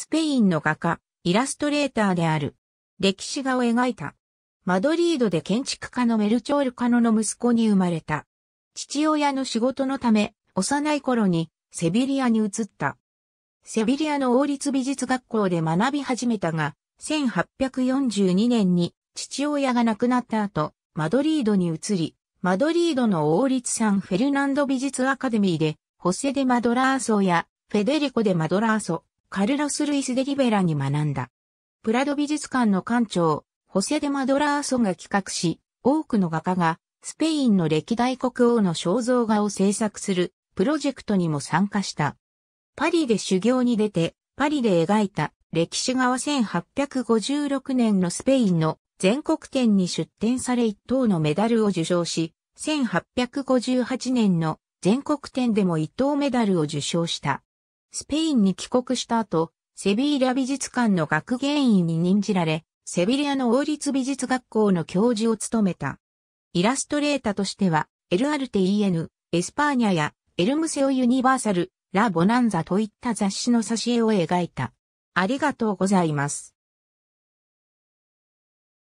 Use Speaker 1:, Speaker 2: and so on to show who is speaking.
Speaker 1: スペインの画家、イラストレーターである。歴史画を描いた。マドリードで建築家のメルチョール・カノの息子に生まれた。父親の仕事のため、幼い頃にセビリアに移った。セビリアの王立美術学校で学び始めたが、1842年に父親が亡くなった後、マドリードに移り、マドリードの王立サンフェルナンド美術アカデミーで、ホセデ・マドラーソやフェデリコ・デ・マドラーソ、カルロス・ルイス・デリベラに学んだ。プラド美術館の館長、ホセデ・マドラーソンが企画し、多くの画家がスペインの歴代国王の肖像画を制作するプロジェクトにも参加した。パリで修行に出て、パリで描いた歴史画は1856年のスペインの全国展に出展され一等のメダルを受賞し、1858年の全国展でも一等メダルを受賞した。スペインに帰国した後、セビーリア美術館の学芸員に任じられ、セビリアの王立美術学校の教授を務めた。イラストレーターとしては、エルアルテイエヌ、エスパーニャや、エルムセオユニバーサル、ラ・ボナンザといった雑誌の挿絵を描いた。ありがとうございます。